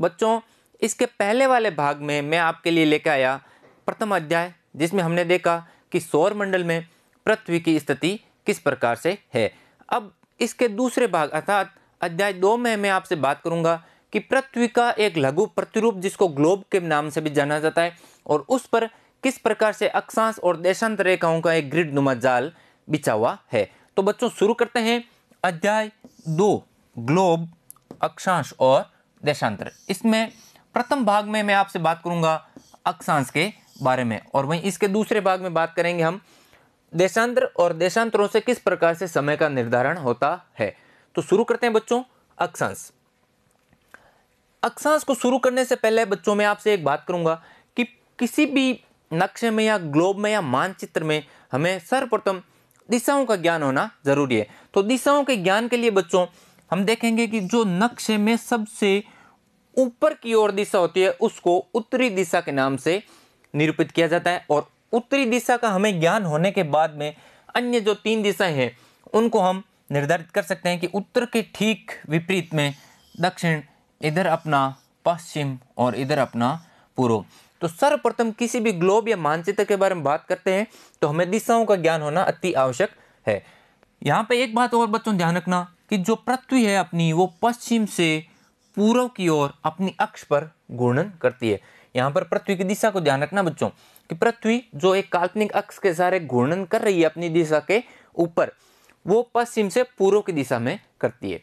बच्चों इसके पहले वाले भाग में मैं आपके लिए लेकर आया प्रथम अध्याय जिसमें हमने देखा कि सौर मंडल में पृथ्वी की स्थिति किस प्रकार से है अब इसके दूसरे भाग अर्थात अध्याय दो में मैं आपसे बात करूंगा कि पृथ्वी का एक लघु प्रतिरूप जिसको ग्लोब के नाम से भी जाना जाता है और उस पर किस प्रकार से अक्षांश और देशांत रेखाओं का एक ग्रिड नुमा जाल बिछा हुआ है तो बच्चों शुरू करते हैं अध्याय दो ग्लोब अक्षांश और देशांतर इसमें प्रथम भाग में मैं आपसे बात करूंगा अक्षांश के बारे में और वहीं इसके दूसरे भाग में बात करेंगे हम देशांतर और देशांतरों से किस प्रकार से समय का निर्धारण होता है तो शुरू करते हैं बच्चों अक्षांश अक्षांश को शुरू करने से पहले बच्चों में आपसे एक बात करूंगा कि किसी भी नक्शे में या ग्लोब में या मानचित्र में हमें सर्वप्रथम दिशाओं का ज्ञान होना जरूरी है तो दिशाओं के ज्ञान के लिए बच्चों हम देखेंगे कि जो नक्शे में सबसे ऊपर की ओर दिशा होती है उसको उत्तरी दिशा के नाम से निरूपित किया जाता है और उत्तरी दिशा का हमें ज्ञान होने के बाद में अन्य जो तीन दिशाएं हैं उनको हम निर्धारित कर सकते हैं कि उत्तर के ठीक विपरीत में दक्षिण इधर अपना पश्चिम और इधर अपना पूर्व तो सर्वप्रथम किसी भी ग्लोब या मानचित्र के बारे में बात करते हैं तो हमें दिशाओं का ज्ञान होना अति आवश्यक है यहाँ पे एक बात और बच्चों ध्यान रखना कि जो पृथ्वी है अपनी वो पश्चिम से पूर्व की ओर अपनी अक्ष पर घूर्णन करती है यहाँ पर पृथ्वी की दिशा को ध्यान रखना बच्चों कि पृथ्वी जो एक काल्पनिक अक्ष के सहारे घूर्णन कर रही है अपनी दिशा के ऊपर वो पश्चिम से पूर्व की दिशा में करती है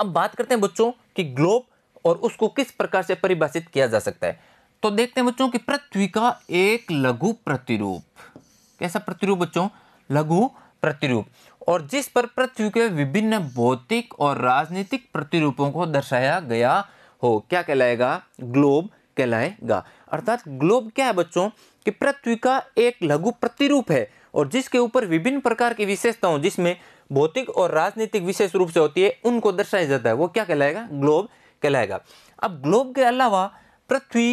अब बात करते हैं बच्चों कि ग्लोब और उसको किस प्रकार से परिभाषित किया जा सकता है तो देखते हैं बच्चों कि पृथ्वी का एक लघु प्रतिरूप कैसा प्रतिरूप बच्चों लघु प्रतिरूप और जिस पर पृथ्वी के विभिन्न भौतिक और राजनीतिक प्रतिरूपों को दर्शाया गया हो क्या कहलाएगा ग्लोब कहलाएगा अर्थात ग्लोब क्या है बच्चों कि पृथ्वी का एक लघु प्रतिरूप है और जिसके ऊपर विभिन्न प्रकार की विशेषताओं जिसमें भौतिक और राजनीतिक विशेष रूप से होती है उनको दर्शाया जाता है वो क्या कहलाएगा ग्लोब कहलाएगा अब ग्लोब के अलावा पृथ्वी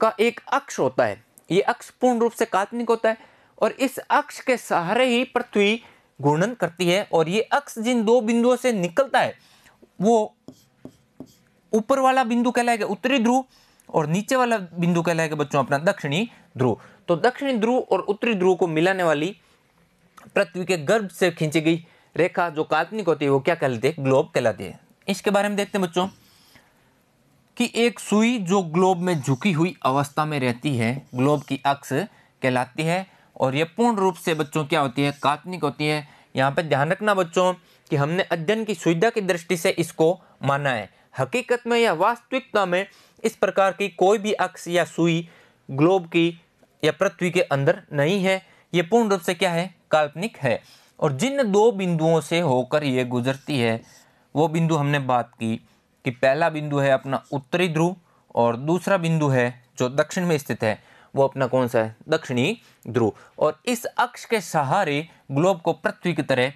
का एक अक्ष होता है ये अक्ष पूर्ण रूप से काल्पनिक होता है और इस अक्ष के सहारे ही पृथ्वी घूर्णन करती है और ये अक्ष जिन दो बिंदुओं से निकलता है वो ऊपर वाला बिंदु कहलाएगा उत्तरी ध्रुव और नीचे वाला बिंदु कहलाएगा बच्चों अपना दक्षिणी ध्रुव तो दक्षिणी ध्रुव और उत्तरी ध्रुव को मिलाने वाली पृथ्वी के गर्भ से खींची गई रेखा जो काल्पनिक होती है वो क्या कहलाती है ग्लोब कहलाती है इसके बारे में देखते हैं बच्चों कि एक सुई जो ग्लोब में झुकी हुई अवस्था में रहती है ग्लोब की अक्ष कहलाती है और ये पूर्ण रूप से बच्चों क्या होती है काल्पनिक होती है यहाँ पर ध्यान रखना बच्चों कि हमने अध्ययन की सुविधा की दृष्टि से इसको माना है हकीकत में या वास्तविकता में इस प्रकार की कोई भी अक्ष या सुई ग्लोब की या पृथ्वी के अंदर नहीं है ये पूर्ण रूप से क्या है काल्पनिक है और जिन दो बिंदुओं से होकर ये गुजरती है वो बिंदु हमने बात की कि पहला बिंदु है अपना उत्तरी ध्रुव और दूसरा बिंदु है जो दक्षिण में स्थित है वो अपना कौन सा है दक्षिणी ध्रुव और इस अक्ष के सहारे ग्लोब को पृथ्वी की तरह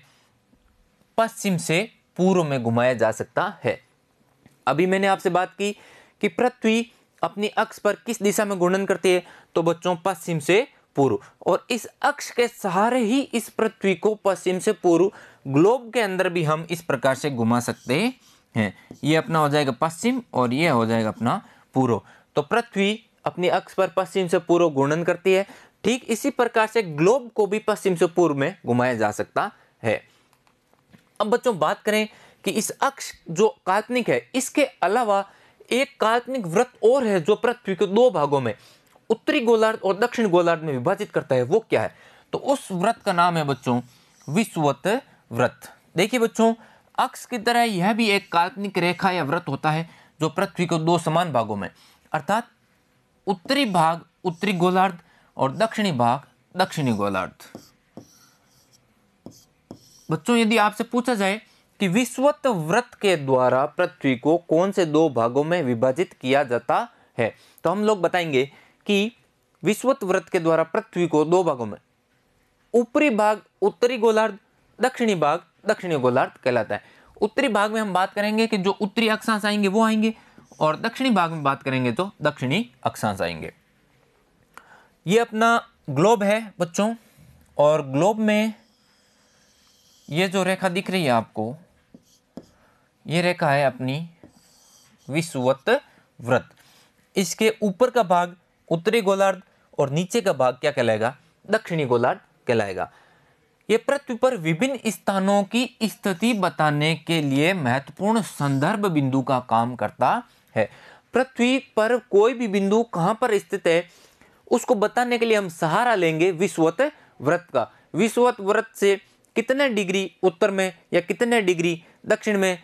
पश्चिम से पूर्व में घुमाया जा सकता है अभी मैंने आपसे बात की कि पृथ्वी अपनी अक्ष पर किस दिशा में घूर्णन करती है तो बच्चों पश्चिम से पूर्व और इस अक्ष के सहारे ही इस पृथ्वी को पश्चिम से पूर्व ग्लोब के अंदर भी हम इस प्रकार से घुमा सकते हैं ये अपना हो जाएगा पश्चिम और ये हो जाएगा अपना पूर्व तो पृथ्वी अपने अक्ष पर पश्चिम से पूर्व घूर्णन करती है ठीक इसी प्रकार से ग्लोब को भी पश्चिम से पूर्व में घुमाया जा सकता है अब बच्चों बात करें कि इस अक्ष जो काल्पनिक है इसके अलावा एक काल्पनिक व्रत और है जो पृथ्वी को दो भागों में उत्तरी गोलार्ध और दक्षिण गोलार्ध में विभाजित करता है वो क्या है तो उस व्रत का नाम है बच्चों विश्वत व्रत देखिए बच्चों अक्ष की तरह यह भी एक काल्पनिक रेखा या व्रत होता है जो पृथ्वी को दो समान भागों में अर्थात उत्तरी भाग उत्तरी गोलार्ध और दक्षिणी भाग दक्षिणी गोलार्ध बच्चों यदि आपसे पूछा जाए कि विश्वत व्रत के द्वारा पृथ्वी को कौन से दो भागों में विभाजित किया जाता है तो हम लोग बताएंगे कि विश्वत व्रत के द्वारा पृथ्वी को दो भागों में ऊपरी भाग उत्तरी गोलार्ध दक्षिणी भाग दक्षिणी गोलार्ध कहलाता है उत्तरी भाग में हम बात करेंगे कि जो उत्तरी अक्षांश आएंगे वो आएंगे और दक्षिणी भाग में बात करेंगे तो दक्षिणी अक्षांश आएंगे ये अपना ग्लोब है बच्चों और ग्लोब में ये जो रेखा दिख रही है आपको ये रेखा है अपनी विश्ववत व्रत इसके ऊपर का भाग उत्तरी गोलार्ध और नीचे का भाग क्या कहलाएगा दक्षिणी गोलार्ध कहलाएगा ये पृथ्वी पर विभिन्न स्थानों की स्थिति बताने के लिए महत्वपूर्ण संदर्भ बिंदु का काम करता है पृथ्वी पर कोई भी बिंदु कहाँ पर स्थित है उसको बताने के लिए हम सहारा लेंगे विश्वत व्रत का विश्वत व्रत से कितने डिग्री उत्तर में या कितने डिग्री दक्षिण में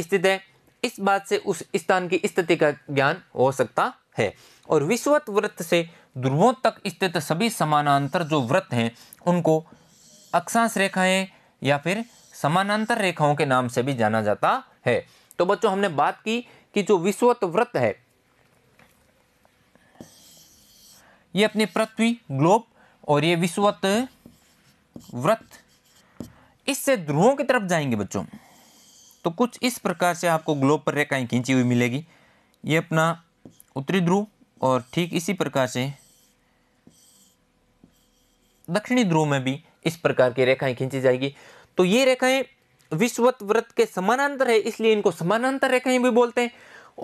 स्थित है इस बात से उस स्थान की स्थिति का ज्ञान हो सकता है और विश्वत व्रत से ध्रुवों तक स्थित सभी समानांतर जो व्रत हैं उनको अक्षांश रेखाएं या फिर समानांतर रेखाओं के नाम से भी जाना जाता है तो बच्चों हमने बात की कि जो विश्वत व्रत है ये अपने पृथ्वी ग्लोब और ये विश्वत व्रत इससे ध्रुवों की तरफ जाएंगे बच्चों तो कुछ इस प्रकार से आपको ग्लोब पर रेखाएं खींची हुई मिलेगी ये अपना उत्तरी ध्रुव और ठीक इसी प्रकार से दक्षिणी ध्रुव में भी इस प्रकार की रेखाएं खींची जाएगी तो ये रेखाएं विश्वत व्रत के समानांतर है इसलिए इनको समानांतर रेखाएं भी बोलते हैं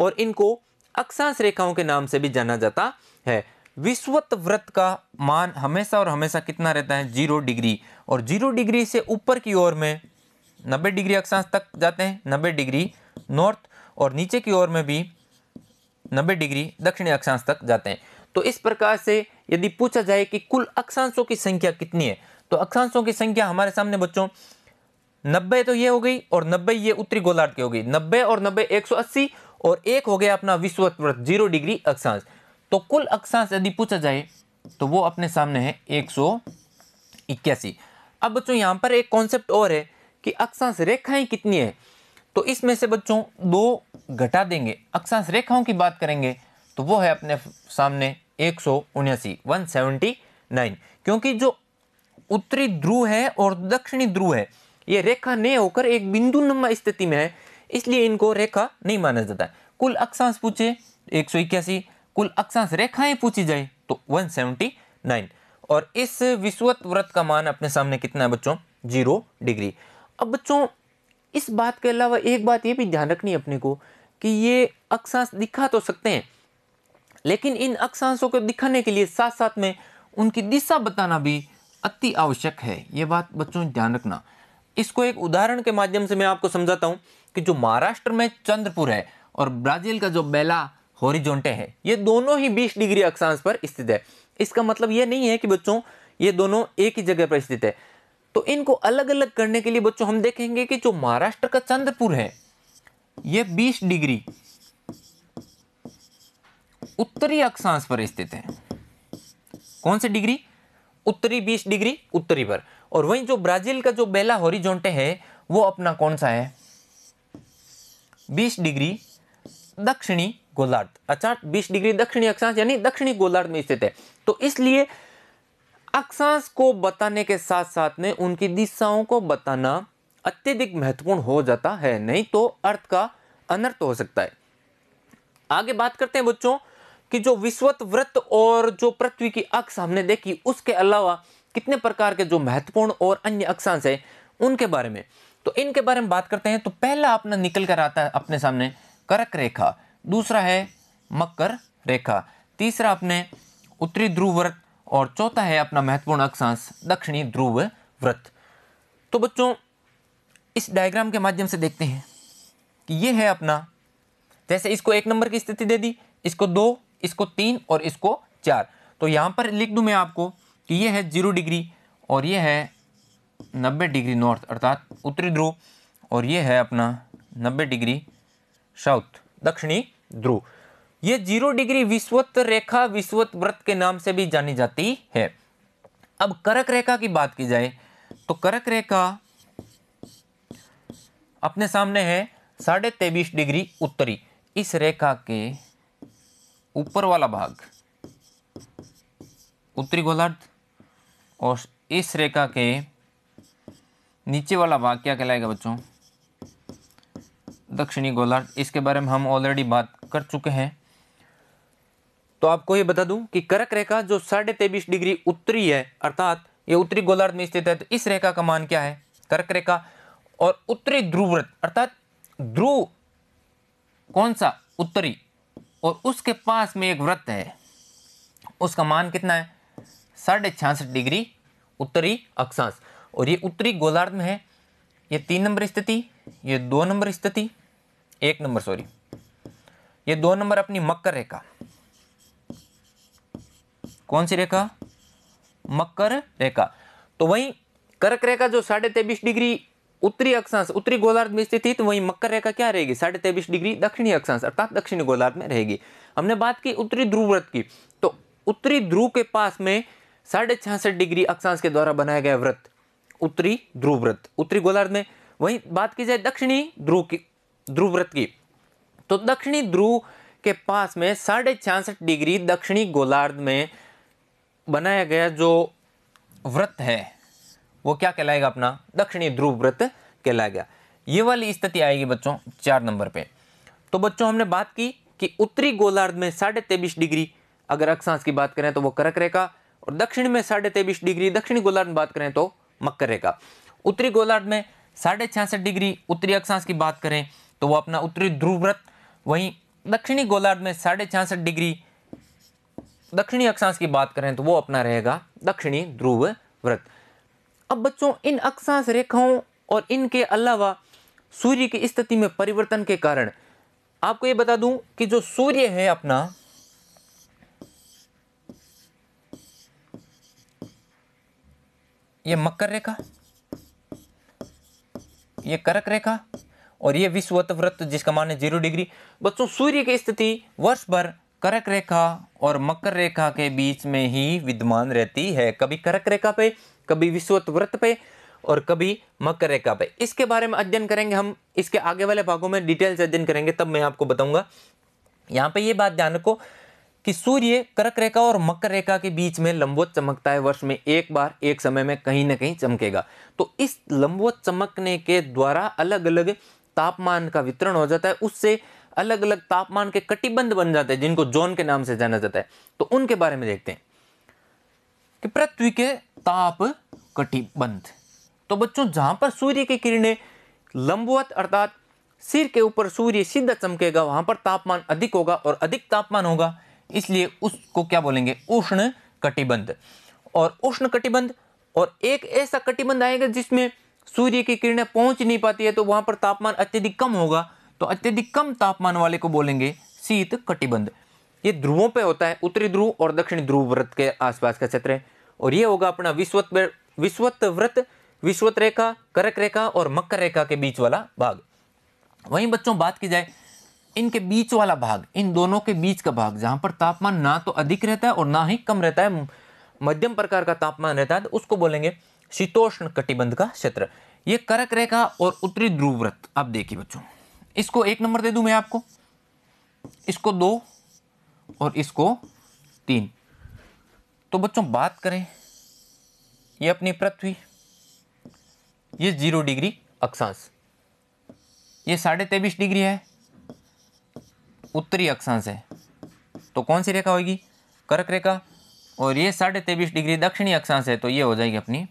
और इनको अक्षांश रेखाओं के नाम से भी जाना जाता है विश्वत व्रत का मान हमेशा और हमेशा कितना रहता है जीरो डिग्री और जीरो डिग्री से ऊपर की ओर में नब्बे डिग्री अक्षांश तक जाते हैं नब्बे डिग्री नॉर्थ और नीचे की ओर में भी नब्बे डिग्री दक्षिणी अक्षांश तक जाते हैं तो इस प्रकार से यदि पूछा जाए कि कुल अक्षांशों की संख्या कितनी है तो अक्षांशों की संख्या हमारे सामने बच्चों नब्बे तो ये हो गई और नब्बे ये उत्तरी गोलार्ध की हो गई नब्बे और नब्बे एक सौ अस्सी और एक हो गया अपना विश्व जीरो डिग्री अक्षांश तो कुल अक्षांश यदि पूछा जाए तो वो अपने सामने है एक सौ इक्यासी अब बच्चों यहाँ पर एक कॉन्सेप्ट और है कि अक्षांश रेखाएं कितनी है तो इसमें से बच्चों दो घटा देंगे अक्षांश रेखाओं की बात करेंगे तो वो है अपने सामने एक सौ उन्यासी वन सेवेंटी नाइन क्योंकि जो उत्तरी ध्रुव है और दक्षिणी ध्रुव है ये रेखा नहीं होकर एक बिंदु नम्मा स्थिति में है इसलिए इनको रेखा नहीं माना जाता कुल अक्षांश पूछे एक सौ इक्यासी कुल अक्षांश रेखाएं पूछी जाए तो वन नाइन और इस विश्वत व्रत का मान अपने सामने कितना है बच्चों जीरो डिग्री अब बच्चों इस बात के अलावा एक बात ये भी ध्यान रखनी है अपने को कि ये अक्षांश दिखा तो सकते हैं लेकिन इन अक्षांशों को दिखाने के लिए साथ साथ में उनकी दिशा बताना भी अति आवश्यक है ये बात बच्चों ध्यान रखना इसको एक उदाहरण के माध्यम से मैं आपको समझाता हूँ कि जो महाराष्ट्र में चंद्रपुर है और ब्राज़ील का जो बेला होरिजोंटे है ये दोनों ही 20 डिग्री अक्षांश पर स्थित है इसका मतलब ये नहीं है कि बच्चों ये दोनों एक ही जगह पर स्थित है तो इनको अलग अलग करने के लिए बच्चों हम देखेंगे कि जो महाराष्ट्र का चंद्रपुर है ये 20 डिग्री उत्तरी अक्षांश पर स्थित है कौन सी डिग्री उत्तरी 20 डिग्री उत्तरी पर और वहीं जो ब्राज़ील का जो बेला हॉरिजोंटे है वो अपना कौन सा है बीस डिग्री दक्षिणी गोलार्ध अच्छा बीस डिग्री दक्षिणी अक्षांश यानी दक्षिणी गोलार्ध में स्थित है तो इसलिए अक्षांश को बताने के साथ साथ में उनकी दिशाओं को बताना अत्यधिक महत्वपूर्ण हो जाता है नहीं तो अर्थ का अनर्थ हो सकता है आगे बात करते हैं बच्चों कि जो विश्वत व्रत और जो पृथ्वी की अक्ष हमने देखी उसके अलावा कितने प्रकार के जो महत्वपूर्ण और अन्य अक्षांश है उनके बारे में तो इनके बारे में बात करते हैं तो पहला अपना निकल कर आता है अपने सामने करक रेखा दूसरा है मकर रेखा तीसरा अपने उत्तरी ध्रुव व्रत और चौथा है अपना महत्वपूर्ण अक्षांश दक्षिणी ध्रुव व्रत तो बच्चों इस डायग्राम के माध्यम से देखते हैं कि ये है अपना जैसे इसको एक नंबर की स्थिति दे दी इसको दो इसको तीन और इसको चार तो यहां पर लिख दू मैं आपको कि ये है जीरो डिग्री और ये है नब्बे डिग्री नॉर्थ अर्थात उत्तरी ध्रुव और ये है अपना नब्बे डिग्री साउथ दक्षिणी ध्रुव ये जीरो डिग्री विश्वत रेखा विश्वत व्रत के नाम से भी जानी जाती है अब करक रेखा की बात की जाए तो करक रेखा अपने सामने है साढ़े तेईस डिग्री उत्तरी इस रेखा के ऊपर वाला भाग उत्तरी गोलार्ध और इस रेखा के नीचे वाला भाग क्या कहलाएगा बच्चों दक्षिणी गोलार्ध इसके बारे में हम ऑलरेडी बात कर चुके हैं तो आपको ये बता दूं कि करक रेखा जो साढ़े तेईस डिग्री उत्तरी है अर्थात ये उत्तरी गोलार्ध में स्थित है तो इस रेखा का मान क्या है करक रेखा और उत्तरी व्रत अर्थात ध्रुव कौन सा उत्तरी और उसके पास में एक व्रत है उसका मान कितना है साढ़े छियासठ डिग्री उत्तरी अक्षांश और ये उत्तरी गोलार्ध में है ये तीन नंबर स्थिति ये दो नंबर स्थिति एक नंबर सॉरी ये दो नंबर अपनी मकर रेखा कौन सी रेखा मकर रेखा तो वहीं कर्क रेखा जो साढ़े तेबीस डिग्री उत्तरी अक्षांश उत्तरी गोलार्ध में स्थित थी तो वहीं मकर रेखा क्या रहेगी साढ़े तेबीस डिग्री दक्षिणी अक्षांश अर्थात दक्षिणी गोलार्ध में रहेगी हमने बात की उत्तरी ध्रुव व्रत की तो उत्तरी ध्रुव के पास में साढ़े छियासठ डिग्री अक्षांश के द्वारा बनाया गया व्रत उत्तरी ध्रुव व्रत उत्तरी गोलार्ध में वहीं बात की जाए दक्षिणी ध्रुव की ध्रुव व्रत की तो दक्षिणी ध्रुव के पास में साढ़े छियासठ डिग्री दक्षिणी गोलार्ध में बनाया गया जो व्रत है वो क्या कहलाएगा अपना दक्षिणी ध्रुव व्रत कहलाएगा ये वाली स्थिति आएगी बच्चों चार नंबर पे तो बच्चों हमने बात की कि उत्तरी गोलार्ध में साढ़े तेबीस डिग्री अगर अक्षांश की बात करें तो वो करक रेखा और दक्षिण में साढ़े तेईस डिग्री दक्षिणी गोलार्ध में बात करें तो मकर रेखा उत्तरी गोलार्ध में साढ़े छियासठ डिग्री उत्तरी अक्षांश की बात करें तो वो अपना उत्तरी ध्रुव व्रत वहीं दक्षिणी गोलार्ध में साढ़े छियासठ डिग्री दक्षिणी अक्षांश की बात करें तो वो अपना रहेगा दक्षिणी ध्रुव व्रत अब बच्चों इन अक्षांश रेखाओं और इनके अलावा सूर्य की स्थिति में परिवर्तन के कारण आपको ये बता दूं कि जो सूर्य है अपना ये मकर रेखा ये करक रेखा और ये विश्ववत व्रत जिसका मान है जीरो डिग्री बच्चों सूर्य की स्थिति वर्ष भर करक रेखा और मकर रेखा के बीच में ही विद्यमान रहती है कभी करक रेखा पे कभी विश्वत व्रत पे और कभी मकर रेखा पे इसके बारे में अध्ययन करेंगे हम इसके आगे वाले भागों में डिटेल्स अध्ययन करेंगे तब मैं आपको बताऊंगा यहाँ पे ये बात ध्यान रखो कि सूर्य कर्क रेखा और मकर रेखा के बीच में लंबवत चमकता है वर्ष में एक बार एक समय में कहीं ना कहीं चमकेगा तो इस लंबवत चमकने के द्वारा अलग अलग तापमान का वितरण हो जाता है उससे अलग अलग तापमान के कटिबंध बन जाते हैं जिनको जोन के नाम से जाना जाता है तो उनके बारे में देखते हैं कि पृथ्वी के ताप कटिबंध तो बच्चों जहां पर सूर्य की किरणें लंबवत अर्थात सिर के ऊपर सूर्य सीधा चमकेगा वहां पर तापमान अधिक होगा और अधिक तापमान होगा इसलिए उसको क्या बोलेंगे उष्ण कटिबंध और उष्ण कटिबंध और एक ऐसा कटिबंध आएगा जिसमें सूर्य की किरणें पहुंच नहीं पाती है तो वहां पर तापमान अत्यधिक कम होगा तो अत्यधिक कम तापमान वाले को बोलेंगे शीत कटिबंध ये ध्रुवों पे होता है उत्तरी ध्रुव और दक्षिण ध्रुव व्रत के आसपास का क्षेत्र है और ये होगा अपना विश्वत विश्वत व्रत विश्वत रेखा करक रेखा और मकर रेखा के बीच वाला भाग वहीं बच्चों बात की जाए इनके बीच वाला भाग इन दोनों के बीच का भाग जहां पर तापमान ना तो अधिक रहता है और ना ही कम रहता है मध्यम प्रकार का तापमान रहता है तो उसको बोलेंगे शीतोष्ण कटिबंध का क्षेत्र ये करक रेखा और उत्तरी ध्रुव व्रत आप देखिए बच्चों इसको एक नंबर दे दू मैं आपको इसको दो और इसको तीन तो बच्चों बात करें ये अपनी पृथ्वी ये जीरो डिग्री अक्षांश ये साढ़े तेईस डिग्री है उत्तरी अक्षांश है तो कौन सी रेखा होगी कर्क रेखा और ये साढ़े तेईस डिग्री दक्षिणी अक्षांश है तो ये हो जाएगी अपनी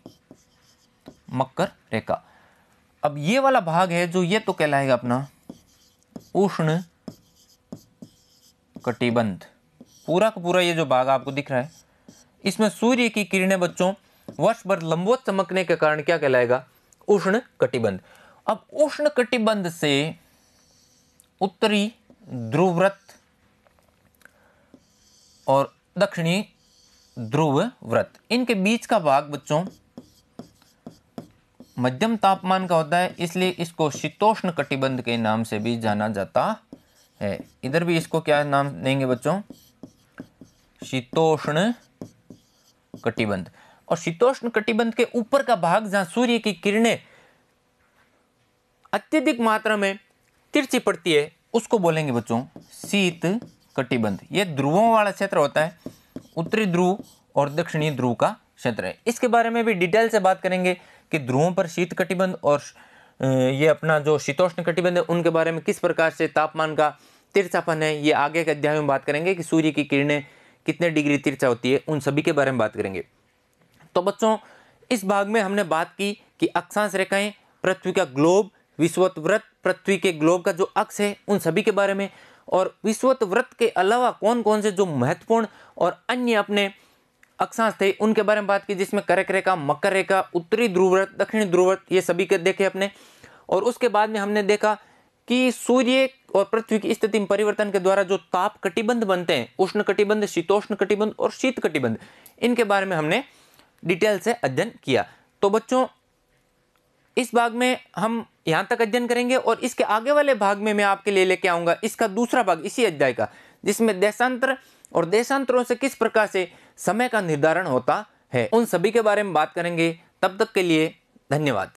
मकर रेखा अब ये वाला भाग है जो ये तो कहलाएगा अपना उष्ण कटिबंध पूरा का पूरा ये जो भाग आपको दिख रहा है इसमें सूर्य की किरणें बच्चों वर्ष भर लंबोत चमकने के कारण क्या कहलाएगा उष्ण कटिबंध अब उष्ण कटिबंध से उत्तरी ध्रुव व्रत और दक्षिणी ध्रुव व्रत इनके बीच का भाग बच्चों मध्यम तापमान का होता है इसलिए इसको शीतोष्ण कटिबंध के नाम से भी जाना जाता है इधर भी इसको क्या नाम देंगे बच्चों शीतोष्ण कटिबंध और शीतोष्ण कटिबंध के ऊपर का भाग जहां सूर्य की किरणें अत्यधिक मात्रा में तिरछी पड़ती है उसको बोलेंगे बच्चों शीत कटिबंध ये ध्रुवों वाला क्षेत्र होता है उत्तरी ध्रुव और दक्षिणी ध्रुव का क्षेत्र है इसके बारे में भी डिटेल से बात करेंगे कि ध्रुवों पर शीत कटिबंध और ये अपना जो शीतोष्ण कटिबंध है उनके बारे में किस प्रकार से तापमान का तिरछापन है ये आगे के अध्याय में बात करेंगे कि सूर्य की किरणें कितने डिग्री तिरछा होती है उन सभी के बारे में बात करेंगे तो बच्चों इस भाग में हमने बात की कि अक्षांश रेखाएं पृथ्वी का ग्लोब विश्वत व्रत पृथ्वी के ग्लोब का जो अक्ष है उन सभी के बारे में और विश्वत व्रत के अलावा कौन कौन से जो महत्वपूर्ण और अन्य अपने अक्षांश थे उनके बारे में बात की जिसमें करक रेखा मकर रेखा उत्तरी ध्रुव्रत दक्षिणी ध्रुवव्रत ये सभी के देखे अपने और उसके बाद में हमने देखा कि सूर्य और पृथ्वी की स्थिति में परिवर्तन के द्वारा जो ताप कटिबंध बनते हैं उष्ण कटिबंध शीतोष्ण कटिबंध और शीत कटिबंध इनके बारे में हमने डिटेल से अध्ययन किया तो बच्चों इस भाग में हम यहाँ तक अध्ययन करेंगे और इसके आगे वाले भाग में मैं आपके लिए लेके आऊँगा इसका दूसरा भाग इसी अध्याय का जिसमें देशांतर और देशांतरों से किस प्रकार से समय का निर्धारण होता है उन सभी के बारे में बात करेंगे तब तक के लिए धन्यवाद